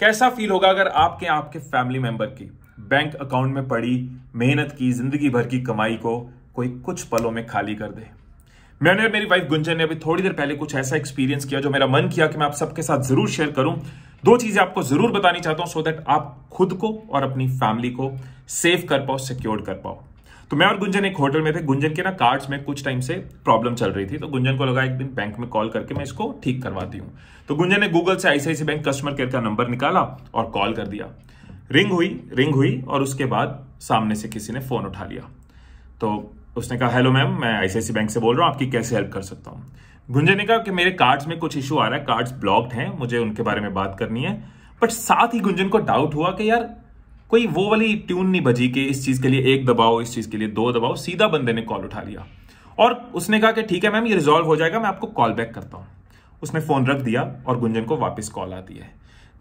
कैसा फील होगा अगर आपके आपके फैमिली मेंबर की बैंक अकाउंट में पड़ी मेहनत की जिंदगी भर की कमाई को कोई कुछ पलों में खाली कर दे मैंने और मेरी वाइफ गुंजन ने अभी थोड़ी देर पहले कुछ ऐसा एक्सपीरियंस किया जो मेरा मन किया कि मैं आप सबके साथ जरूर शेयर करूं दो चीजें आपको जरूर बतानी चाहता हूं सो so दैट आप खुद को और अपनी फैमिली को सेव कर पाओ सिक्योर कर पाओ तो मैं और गुंजन एक होटल में थे गुंजन के ना कार्ड्स में कुछ टाइम से प्रॉब्लम चल रही थी तो गुंजन को लगा एक दिन बैंक में कॉल करके मैं इसको ठीक करवाती हूँ तो गुंजन ने गूगल से आईसीआईसी बैंक कस्टमर केयर का नंबर निकाला और कॉल कर दिया रिंग हुई रिंग हुई और उसके बाद सामने से किसी ने फ़ोन उठा लिया तो उसने कहा हेलो मैम मैं आईसीआईसी बैंक से बोल रहा हूँ आपकी कैसे हेल्प कर सकता हूँ गुंजन ने कहा कि मेरे कार्ड्स में कुछ इशू आ रहा है कार्ड्स ब्लॉक्ड हैं मुझे उनके बारे में बात करनी है बट साथ ही गुंजन को डाउट हुआ कि यार कोई वो वाली ट्यून नहीं बजी कि इस चीज़ के लिए एक दबाओ इस चीज़ के लिए दो दबाओ सीधा बंदे ने कॉल उठा लिया और उसने कहा कि ठीक है मैम ये रिजॉल्व हो जाएगा मैं आपको कॉल बैक करता हूँ उसने फ़ोन रख दिया और गुंजन को वापस कॉल आती है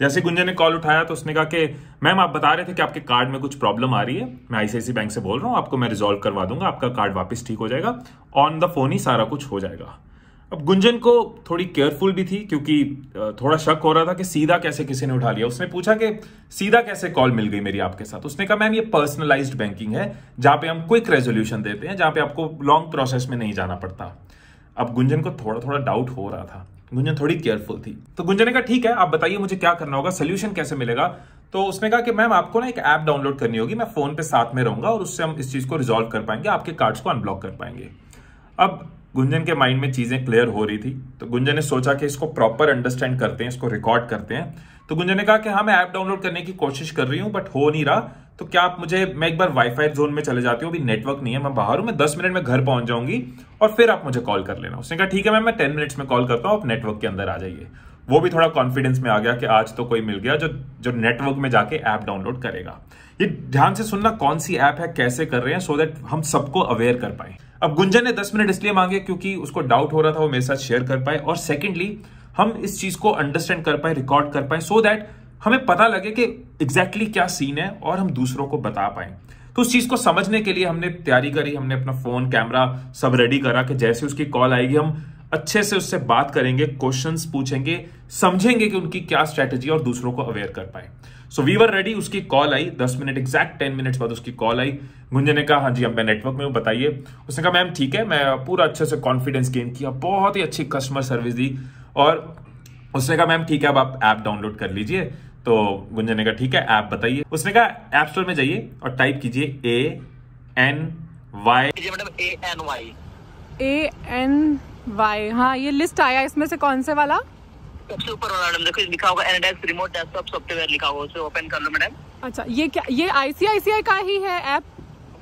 जैसे गुंजन ने कॉल उठाया तो उसने कहा कि मैम आप बता रहे थे कि आपके कार्ड में कुछ प्रॉब्लम आ रही है मैं आईसीआईसी बैंक से बोल रहा हूँ आपको मैं रिजॉल्व करवा दूंगा आपका कार्ड वापस ठीक हो जाएगा ऑन द फोन ही सारा कुछ हो जाएगा अब गुंजन को थोड़ी केयरफुल भी थी क्योंकि थोड़ा शक हो रहा था कि सीधा कैसे किसी ने उठा लिया उसने पूछा कि सीधा कैसे कॉल मिल गई मेरी आपके साथ उसने कहा मैम ये पर्सनलाइज्ड बैंकिंग है जहां पे हम क्विक रेजोल्यूशन देते हैं जहां पे आपको लॉन्ग प्रोसेस में नहीं जाना पड़ता अब गुंजन को थोड़ा थोड़ा डाउट हो रहा था गुंजन थोड़ी केयरफुल थी तो गुंजन ने कहा ठीक है आप बताइए मुझे क्या करना होगा सोल्यूशन कैसे मिलेगा तो उसने कहा कि मैम आपको ना एक ऐप डाउनलोड करनी होगी मैं फोन पे साथ में रहूंगा और उससे हम इस चीज को रिजॉल्व कर पाएंगे आपके कार्ड्स को अनब्लॉक कर पाएंगे अब गुंजन के माइंड में चीज़ें क्लियर हो रही थी तो गुंजन ने सोचा कि इसको प्रॉपर अंडरस्टैंड करते हैं इसको रिकॉर्ड करते हैं तो गुंजन ने कहा कि हाँ मैं ऐप डाउनलोड करने की कोशिश कर रही हूं बट हो नहीं रहा तो क्या आप मुझे मैं एक बार वाईफाई जोन में चले जाती हूँ अभी नेटवर्क नहीं है मैं बाहर हूं मैं दस मिनट में घर पहुंच जाऊंगी और फिर आप मुझे कॉल कर लेना उसने कहा ठीक है मैम मैं टेन मिनट्स में कॉल करता हूँ आप नेटवर्क के अंदर आ जाइए वो भी थोड़ा कॉन्फिडेंस में आ गया कि आज तो कोई मिल गया जो जो नेटवर्क में जाके ऐप डाउनलोड करेगा ये ध्यान से सुनना कौन सी ऐप है कैसे कर रहे हैं सो so दैट हम सबको अवेयर कर पाए अब गुंजन ने दस मिनट इसलिए मांगे क्योंकि उसको डाउट हो रहा था वो मेरे साथ शेयर कर पाए और सेकेंडली हम इस चीज को अंडरस्टैंड कर पाए रिकॉर्ड कर पाए सो दैट हमें पता लगे कि एग्जैक्टली exactly क्या सीन है और हम दूसरों को बता पाए तो उस चीज को समझने के लिए हमने तैयारी करी हमने अपना फोन कैमरा सब रेडी करा कि जैसे उसकी कॉल आएगी हम अच्छे से उससे बात करेंगे क्वेश्चंस पूछेंगे समझेंगे कि उनकी क्या स्ट्रेटेजी और दूसरों को अवेयर कर पाए सो वी वर रेडी उसकी कॉल आई दस मिनट एग्जैक्ट टेन मिनट्स बाद उसकी कॉल आई मुंजे ने कहा हाँ जी अब मैं नेटवर्क में हूँ बताइए उसने कहा मैम ठीक है मैं पूरा अच्छे से कॉन्फिडेंस गेन किया बहुत ही अच्छी कस्टमर सर्विस दी और उसने कहा मैम ठीक है अब आप ऐप डाउनलोड कर लीजिए तो गुंजन ने कहा ठीक है ऐप बताइए उसने कहा ऐप स्टोर में जाइए और टाइप कीजिए ए एन वाई मतलब A N Y A N Y हाँ ये लिस्ट आया इसमें से कौन से वाला सबसे ऊपर वाला मैडम देखो लिखा होगा एनडेक्स रिमोट डेस्कटॉप सॉफ्टवेयर लिखा होगा उसे ओपन कर लो मैडम अच्छा ये क्या ये आईसीआईसीआई का ही है ऐप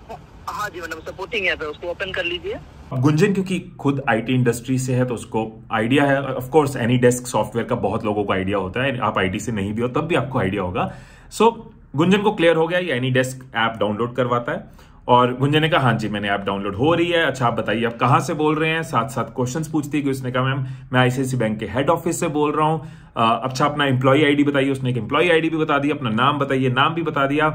हाँ जी मैडम सपोर्टिंग ऐप है उसको ओपन कर लीजिए गुंजन क्योंकि खुद आईटी इंडस्ट्री से है तो उसको आइडिया है of course AnyDesk software का बहुत लोगों को आइडिया होता है आप आईटी से नहीं भी हो तब भी आपको आइडिया होगा सो so, गुंजन को क्लियर हो गया ये एनी डेस्क ऐप डाउनलोड करवाता है और गुंजन ने कहा हाँ जी मैंने ऐप डाउनलोड हो रही है अच्छा आप बताइए आप कहाँ से बोल रहे हैं साथ साथ क्वेश्चन पूछती है कि उसने कहा मैम मैं आईसीआईसी बैंक के हेड ऑफिस से बोल रहा हूँ अच्छा अपना एम्प्लॉय आईडी बताइए उसने एक एम्प्लॉय आईडी भी बता दी अपना नाम बताइए नाम भी बता दिया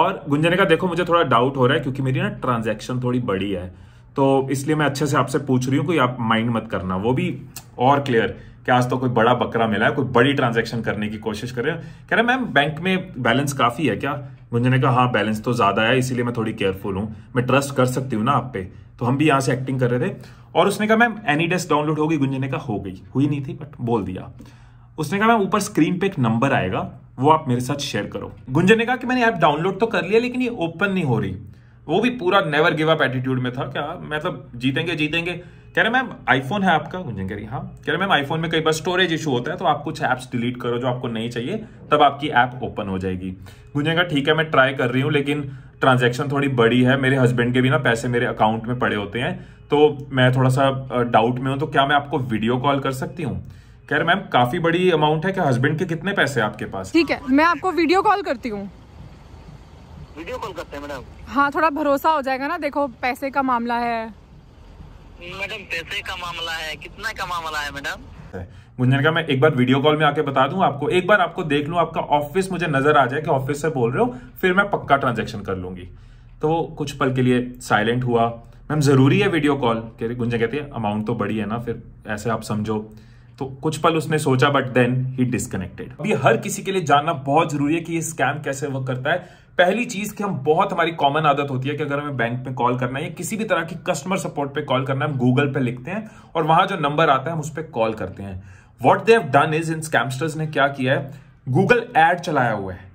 और गुंजन ने कहा देखो मुझे थोड़ा डाउट हो रहा है क्योंकि मेरी ना ट्रांजेक्शन थोड़ी बड़ी है तो इसलिए मैं अच्छे से आपसे पूछ रही हूँ कोई आप माइंड मत करना वो भी और क्लियर कि आज तो कोई बड़ा बकरा मिला है कोई बड़ी ट्रांजेक्शन करने की कोशिश कर रहे हैं कह रहे मैम बैंक में बैलेंस काफ़ी है क्या गुंजन ने कहा हाँ बैलेंस तो ज़्यादा है इसीलिए मैं थोड़ी केयरफुल हूँ मैं ट्रस्ट कर सकती हूँ ना आप पे तो हम भी यहाँ से एक्टिंग कर रहे थे और उसने कहा मैम एनी डेस्क डाउनलोड होगी गुंजन ने कहा हो गई हुई नहीं थी बट बोल दिया उसने कहा मैम ऊपर स्क्रीन पे एक नंबर आएगा वो आप मेरे साथ शेयर करो गुंजन ने कहा कि मैंने ऐप डाउनलोड तो कर लिया लेकिन ये ओपन नहीं हो रही वो भी पूरा नेवर गिव अप एटीट्यूड में था क्या मतलब जीतेंगे जीतेंगे कह रहे मैम आईफोन है आपका गुंजन कह रही हाँ कह रहे मैम आईफोन में कई बार स्टोरेज इशू होता है तो आप कुछ ऐप्स डिलीट करो जो आपको नहीं चाहिए तब आपकी ऐप ओपन हो जाएगी गुंजन का ठीक है मैं ट्राई कर रही हूँ लेकिन ट्रांजेक्शन थोड़ी बड़ी है मेरे हस्बैंड के भी ना पैसे मेरे अकाउंट में पड़े होते हैं तो मैं थोड़ा सा डाउट में हूँ तो क्या मैं आपको वीडियो कॉल कर सकती हूँ कह रहे मैम काफी बड़ी अमाउंट है क्या हस्बैंड के कितने पैसे आपके पास ठीक है मैं आपको वीडियो कॉल करती हूँ वीडियो कॉल करते हैं मैडम हाँ थोड़ा भरोसा हो जाएगा ना देखो पैसे का मामला है मैडम पैसे का मामला है कितना का मामला है मैडम मुझे का मैं एक बार वीडियो कॉल में आके बता दूं आपको एक बार आपको देख लूं आपका ऑफिस मुझे नजर आ जाए कि ऑफिस से बोल रहे हो फिर मैं पक्का ट्रांजैक्शन कर लूंगी तो वो कुछ पल के लिए साइलेंट हुआ मैम ज़रूरी है वीडियो कॉल कह रही गुंजन कहती है अमाउंट तो बड़ी है ना फिर ऐसे आप समझो तो कुछ पल उसने सोचा बट देन ही डिसकनेक्टेड अभी हर किसी के लिए जानना बहुत जरूरी है कि ये स्कैम कैसे वर्क करता है पहली चीज कि हम बहुत हमारी कॉमन आदत होती है कि अगर हमें बैंक में कॉल करना है या किसी भी तरह की कस्टमर सपोर्ट पे कॉल करना है हम गूगल पे लिखते हैं और वहां जो नंबर आता है हम उस पर कॉल करते हैं वॉट देव डन इज इन स्कैमस्टर्स ने क्या किया है गूगल एड चलाया हुआ है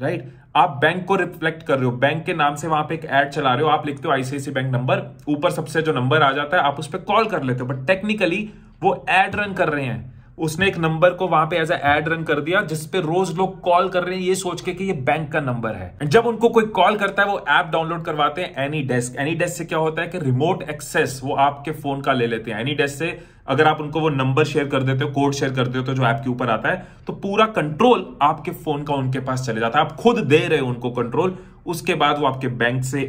राइट right? आप बैंक को रिफ्लेक्ट कर रहे हो बैंक के नाम से वहां पे एक एड चला रहे हो आप लिखते हो आईसीआईसी बैंक नंबर ऊपर सबसे जो नंबर आ जाता है आप उस पर कॉल कर लेते हो बट टेक्निकली वो एड रन कर रहे हैं उसने एक नंबर को वहां पे एज एड रन कर दिया जिसपे रोज लोग कॉल कर रहे हैं ये सोच के कि ये बैंक का नंबर है जब उनको कोई कॉल करता है वो ऐप डाउनलोड करवाते हैं एनी डेस्क एनी डेस्क से क्या होता है कि रिमोट एक्सेस वो आपके फोन का ले लेते हैं एनी डेस्क से अगर आप उनको वो नंबर शेयर कर देते हो कोड शेयर कर देते हो जो ऐप के ऊपर आता है तो पूरा कंट्रोल आपके फोन का उनके पास चले जाता है आप खुद दे रहे हो उनको कंट्रोल उसके बाद वो आपके बैंक से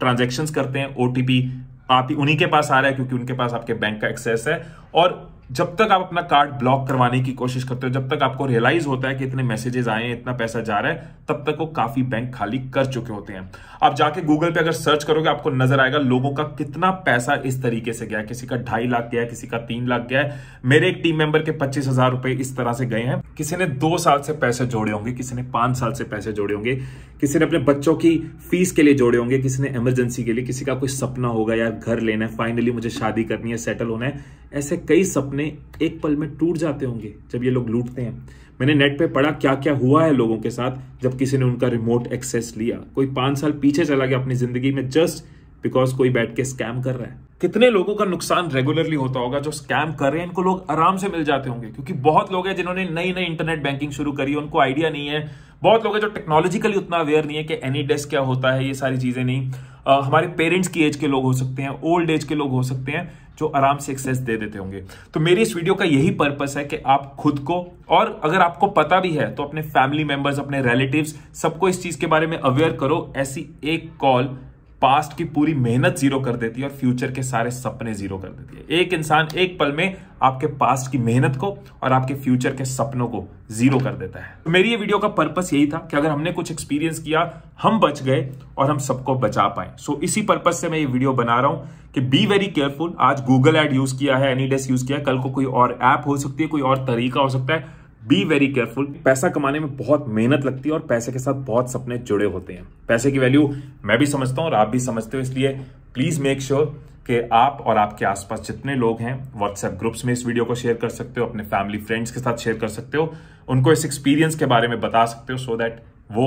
ट्रांजेक्शन करते हैं ओटीपी आप उन्हीं के पास आ रहा है क्योंकि उनके पास आपके बैंक का एक्सेस है और जब तक आप अपना कार्ड ब्लॉक करवाने की कोशिश करते हो जब तक आपको रियलाइज होता है कि इतने मैसेजेस आए हैं इतना पैसा जा रहा है तब तक वो काफी बैंक खाली कर चुके होते हैं आप जाके गूगल पे अगर सर्च करोगे आपको नजर आएगा लोगों का कितना पैसा इस तरीके से गया किसी का ढाई लाख गया किसी का तीन लाख गया है मेरे एक टीम मेंबर के पच्चीस हजार रुपए इस तरह से गए हैं किसी ने दो साल से पैसे जोड़े होंगे किसी ने पांच साल से पैसे जोड़े होंगे किसी ने अपने बच्चों की फीस के लिए जोड़े होंगे किसी ने इमरजेंसी के लिए किसी का कोई सपना होगा यार घर लेना है फाइनली मुझे शादी करनी है सेटल होना है ऐसे कई सपने सपने एक पल में टूट जाते होंगे जब ये लोग लूटते हैं मैंने नेट पे पढ़ा क्या क्या हुआ है लोगों के साथ जब किसी ने उनका रिमोट एक्सेस लिया कोई पांच साल पीछे चला गया अपनी जिंदगी में जस्ट बिकॉज कोई बैठ के स्कैम कर रहा है कितने लोगों का नुकसान रेगुलरली होता होगा जो स्कैम कर रहे हैं इनको लोग आराम से मिल जाते होंगे क्योंकि बहुत लोग हैं जिन्होंने नई नई इंटरनेट बैंकिंग शुरू करी है उनको आइडिया नहीं है बहुत लोग हैं जो टेक्नोलॉजिकली उतना अवेयर नहीं है कि एनी डेस्क क्या होता है ये सारी चीजें नहीं हमारे पेरेंट्स की एज के लोग हो सकते हैं ओल्ड एज के लोग हो सकते हैं जो आराम से एक्सेस दे देते होंगे तो मेरी इस वीडियो का यही पर्पस है कि आप खुद को और अगर आपको पता भी है तो अपने फैमिली मेंबर्स अपने रिलेटिव्स सबको इस चीज के बारे में अवेयर करो ऐसी एक कॉल पास्ट की पूरी मेहनत जीरो कर देती है और फ्यूचर के सारे सपने जीरो कर देती है एक इंसान एक पल में आपके पास्ट की मेहनत को और आपके फ्यूचर के सपनों को जीरो कर देता है तो मेरी ये वीडियो का पर्पस यही था कि अगर हमने कुछ एक्सपीरियंस किया हम बच गए और हम सबको बचा पाए सो so, इसी पर्पस से मैं ये वीडियो बना रहा हूं कि बी वेरी केयरफुल आज गूगल एड यूज किया है डेस्क यूज किया है कल को कोई और ऐप हो सकती है कोई और तरीका हो सकता है बी वेरी केयरफुल पैसा कमाने में बहुत मेहनत लगती है और पैसे के साथ बहुत सपने जुड़े होते हैं पैसे की वैल्यू मैं भी समझता हूँ और आप भी समझते हो इसलिए प्लीज मेक श्योर कि आप और आपके आसपास जितने लोग हैं व्हाट्सएप ग्रुप्स में इस वीडियो को शेयर कर सकते हो अपने फैमिली फ्रेंड्स के साथ शेयर कर सकते हो उनको इस एक्सपीरियंस के बारे में बता सकते हो सो so दैट वो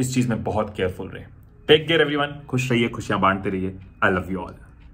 इस चीज़ में बहुत केयरफुल रहे टेक केयर एवरीवन खुश रहिए खुशियां बांटते रहिए आई लव यू ऑल